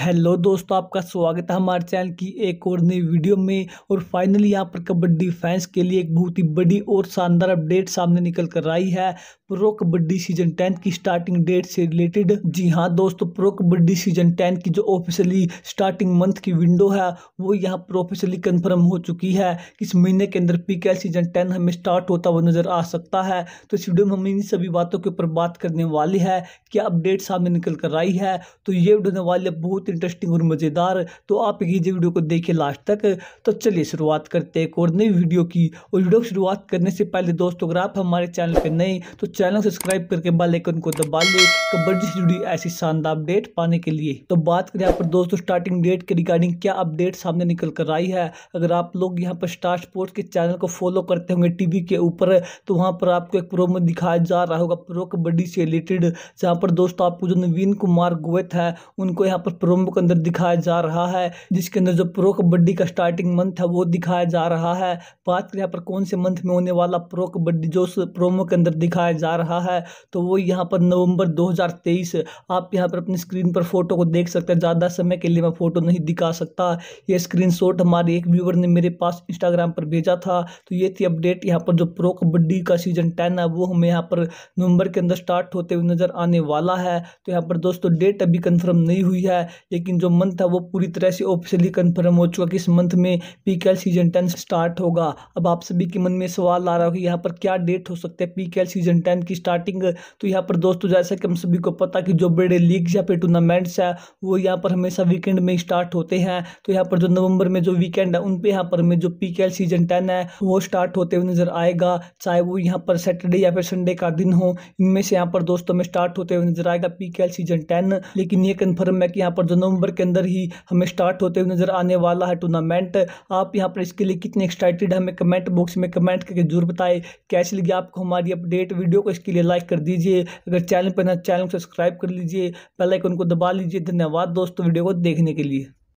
hello दोस्तों आपका स्वागत है हमारे चैनल की एक और नई वीडियो में और फाइनली यहाँ पर कबड्डी फैंस के लिए एक बहुत ही बड़ी और शानदार अपडेट सामने निकल कर आई है प्रो कबड्डी सीजन टेंथ की स्टार्टिंग डेट से रिलेटेड जी हाँ दोस्तों प्रो कबड्डी सीजन टेंथ की जो ऑफिशियली स्टार्टिंग मंथ की विंडो है वो यहाँ पर ऑफिशियली कन्फर्म हो चुकी है इस महीने के अंदर पी सीजन टेन हमें स्टार्ट होता हुआ नजर आ सकता है तो इस वीडियो में हम इन सभी बातों के ऊपर बात करने वाली है क्या अपडेट सामने निकल कर आई है तो ये वीडियो वाले बहुत इंटरेस्टिंग और मज़ेदार तो आप ये वीडियो को देखिए लास्ट तक तो चलिए शुरुआत करते हैं एक और नई वीडियो की और वीडियो की शुरुआत करने से पहले दोस्तों अगर आप हमारे चैनल पर नए तो चैनल सब्सक्राइब करके बालकन को दबा लें कबड्डी तो से जुड़ी ऐसी शानदार अपडेट पाने के लिए तो बात करें यहाँ पर दोस्तों स्टार्टिंग डेट के रिगार्डिंग क्या अपडेट सामने निकल कर आई है अगर आप लोग यहाँ पर स्टार स्पोर्ट्स के चैनल को फॉलो करते होंगे टीवी के ऊपर तो वहाँ पर आपको एक प्रोमो दिखाया जा रहा होगा प्रो कबड्डी से रिलेटेड जहाँ पर दोस्तों आपको जो नवीन कुमार गोवेत है उनको यहाँ पर प्रो प्रोमो के अंदर दिखाया जा रहा है जिसके अंदर जो प्रो कबड्डी का स्टार्टिंग मंथ है वो दिखाया जा रहा है बात करें यहाँ पर कौन से मंथ में होने वाला प्रो कबड्डी जो प्रोमो के अंदर दिखाया जा रहा है तो वो यहाँ पर नवंबर 2023 आप यहाँ पर अपनी स्क्रीन पर फोटो को देख सकते हैं ज़्यादा समय के लिए मैं फ़ोटो नहीं दिखा सकता ये स्क्रीन हमारे एक व्यूवर ने मेरे पास इंस्टाग्राम पर भेजा था तो ये थी अपडेट यहाँ पर जो प्रो कबड्डी का सीजन टेन है वो हमें यहाँ पर नवंबर के अंदर स्टार्ट होते हुए नज़र आने वाला है तो यहाँ पर दोस्तों डेट अभी कंफर्म नहीं हुई है लेकिन जो मंथ था वो पूरी तरह से ऑफिशियली कन्फर्म हो चुका कि इस मंथ में P K L season ten start होगा अब आप सभी के मन में सवाल आ रहा होगा यहाँ पर क्या डेट हो सकता है P K L season ten की स्टार्टिंग तो यहाँ पर दोस्तों जैसा कि हम सभी को पता कि जो बड़े लीग्स या फिर टूर्नामेंट्स है वो यहाँ पर हमेशा वीकेंड में स्टार्ट होते हैं तो यहाँ पर जो नवंबर में जो वीकेंड है उन पर यहाँ पर हमें जो P K L season ten है वो स्टार्ट होते हुए नजर आएगा चाहे वो यहाँ पर सैटरडे या फिर संडे का दिन हो इनमें से यहाँ पर दोस्तों में स्टार्ट होते हुए नजर आएगा P K L season ten लेकिन ये कन्फर्म है कि यहाँ पर जो नवंबर के अंदर ही हमें स्टार्ट होते हुए नज़र आने वाला है टूर्नामेंट आप यहाँ पर इसके लिए कितने एक्साइटेड हमें कमेंट बॉक्स में कमेंट करके जरूर बताएं कैसी लगी आपको हमारी अपडेट वीडियो को इसके लिए लाइक कर दीजिए अगर चैनल पर ना चैनल तो को सब्सक्राइब कर लीजिए पहले को दबा लीजिए धन्यवाद दोस्तों वीडियो को देखने के लिए